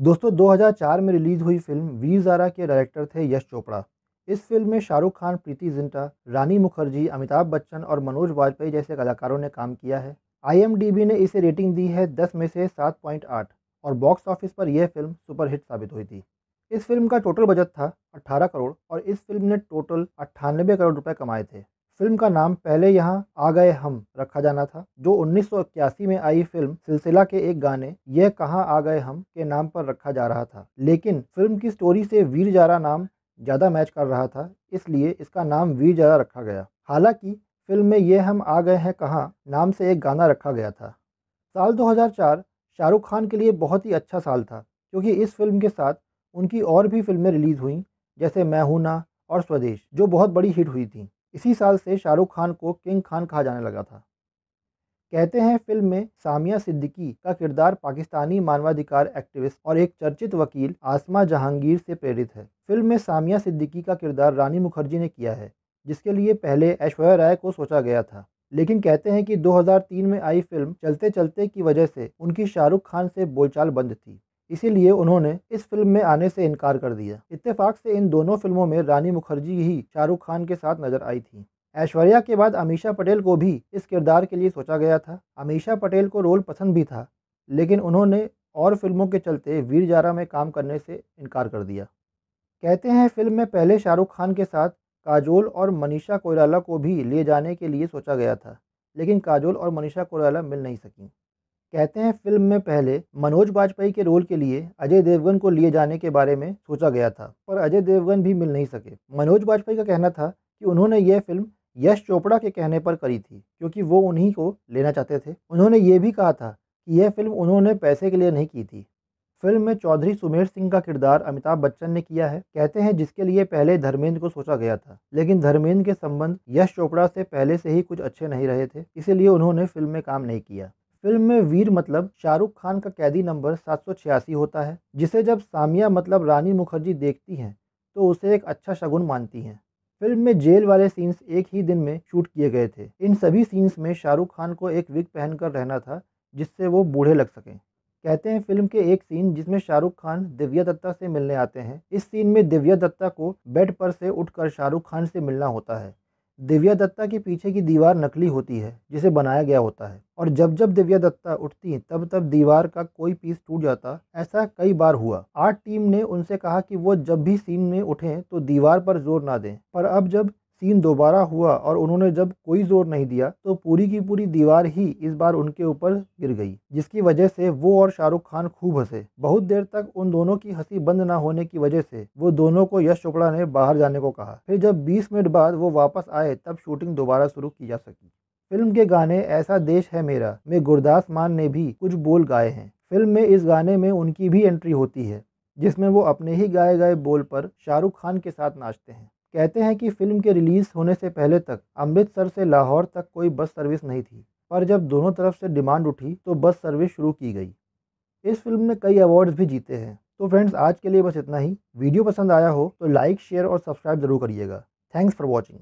दोस्तों 2004 में रिलीज़ हुई फिल्म वीर जारा के डायरेक्टर थे यश चोपड़ा इस फिल्म में शाहरुख खान प्रीति जिंटा रानी मुखर्जी अमिताभ बच्चन और मनोज वाजपेयी जैसे कलाकारों ने काम किया है आई ने इसे रेटिंग दी है 10 में से 7.8 और बॉक्स ऑफिस पर यह फिल्म सुपरहिट साबित हुई थी इस फिल्म का टोटल बजट था 18 करोड़ और इस फिल्म ने टोटल अट्ठानबे करोड़ रुपए कमाए थे फिल्म का नाम पहले यहाँ आ गए हम रखा जाना था जो उन्नीस में आई फिल्म सिलसिला के एक गाने यह कहाँ आ गए हम के नाम पर रखा जा रहा था लेकिन फिल्म की स्टोरी से वीर जारा नाम ज़्यादा मैच कर रहा था इसलिए इसका नाम वीर जारा रखा गया हालांकि फिल्म में यह हम आ गए हैं कहाँ नाम से एक गाना रखा गया था साल 2004 शाहरुख खान के लिए बहुत ही अच्छा साल था क्योंकि इस फिल्म के साथ उनकी और भी फिल्में रिलीज़ हुई जैसे मैं हूं ना और स्वदेश जो बहुत बड़ी हिट हुई थी इसी साल से शाहरुख खान को किंग खान कहा जाने लगा था कहते हैं फिल्म में सामिया सिद्दीकी का किरदार पाकिस्तानी मानवाधिकार एक्टिविस्ट और एक चर्चित वकील आसमा जहांगीर से प्रेरित है फिल्म में सामिया सिद्दीकी का किरदार रानी मुखर्जी ने किया है जिसके लिए पहले ऐश्वर्या राय को सोचा गया था लेकिन कहते हैं कि 2003 में आई फिल्म चलते चलते की वजह से उनकी शाहरुख खान से बोलचाल बंद थी इसीलिए उन्होंने इस फिल्म में आने से इनकार कर दिया इत्तेफाक से इन दोनों फिल्मों में रानी मुखर्जी ही शाहरुख खान के साथ नजर आई थी ऐश्वर्या के बाद अमीशा पटेल को भी इस किरदार के लिए सोचा गया था अमीशा पटेल को रोल पसंद भी था लेकिन उन्होंने और फिल्मों के चलते वीर जारा में काम करने से इनकार कर दिया कहते हैं फिल्म में पहले शाहरुख खान के साथ काजोल और मनीषा कोयराला को भी ले जाने के लिए सोचा गया था लेकिन काजोल और मनीषा कोयराला मिल नहीं सकीं कहते हैं फिल्म में पहले मनोज वाजपेयी के रोल के लिए अजय देवगन को लिए जाने के बारे में सोचा गया था पर अजय देवगन भी मिल नहीं सके मनोज वाजपेयी का कहना था कि उन्होंने यह फिल्म यश चोपड़ा के कहने पर करी थी क्योंकि वो उन्हीं को लेना चाहते थे उन्होंने ये भी कहा था कि यह फिल्म उन्होंने पैसे के लिए नहीं की थी फिल्म में चौधरी सुमेर सिंह का किरदार अमिताभ बच्चन ने किया है कहते हैं जिसके लिए पहले धर्मेंद्र को सोचा गया था लेकिन धर्मेंद्र के संबंध यश चोपड़ा से पहले से ही कुछ अच्छे नहीं रहे थे इसीलिए उन्होंने फिल्म में काम नहीं किया फिल्म में वीर मतलब शाहरुख खान का कैदी नंबर छियासी होता है जिसे जब सामिया मतलब रानी मुखर्जी देखती हैं तो उसे एक अच्छा शगुन मानती हैं फिल्म में जेल वाले सीन्स एक ही दिन में शूट किए गए थे इन सभी सीन्स में शाहरुख खान को एक विग पहनकर रहना था जिससे वो बूढ़े लग सकें कहते हैं फिल्म के एक सीन जिसमें शाहरुख खान दिव्या दत्ता से मिलने आते हैं इस सीन में दिव्या दत्ता को बेड पर से उठकर शाहरुख खान से मिलना होता है दिव्या दत्ता के पीछे की दीवार नकली होती है जिसे बनाया गया होता है और जब जब दिव्या दत्ता उठती तब तब दीवार का कोई पीस टूट जाता ऐसा कई बार हुआ आर्ट टीम ने उनसे कहा कि वो जब भी सीन में उठें तो दीवार पर जोर ना दें पर अब जब सीन दोबारा हुआ और उन्होंने जब कोई जोर नहीं दिया तो पूरी की पूरी दीवार ही इस बार उनके ऊपर गिर गई जिसकी वजह से वो और शाहरुख खान खूब हंसे बहुत देर तक उन दोनों की हंसी बंद ना होने की वजह से वो दोनों को यश चोपड़ा ने बाहर जाने को कहा फिर जब बीस मिनट बाद वो वापस आए तब शूटिंग दोबारा शुरू की जा सकी फिल्म के गाने ऐसा देश है मेरा में गुरदास मान ने भी कुछ बोल गाए हैं फिल्म में इस गाने में उनकी भी एंट्री होती है जिसमें वो अपने ही गाए गए बोल पर शाहरुख खान के साथ नाचते हैं कहते हैं कि फिल्म के रिलीज़ होने से पहले तक अमृतसर से लाहौर तक कोई बस सर्विस नहीं थी पर जब दोनों तरफ से डिमांड उठी तो बस सर्विस शुरू की गई इस फिल्म ने कई अवार्ड्स भी जीते हैं तो फ्रेंड्स आज के लिए बस इतना ही वीडियो पसंद आया हो तो लाइक शेयर और सब्सक्राइब जरूर करिएगा थैंक्स फॉर वॉचिंग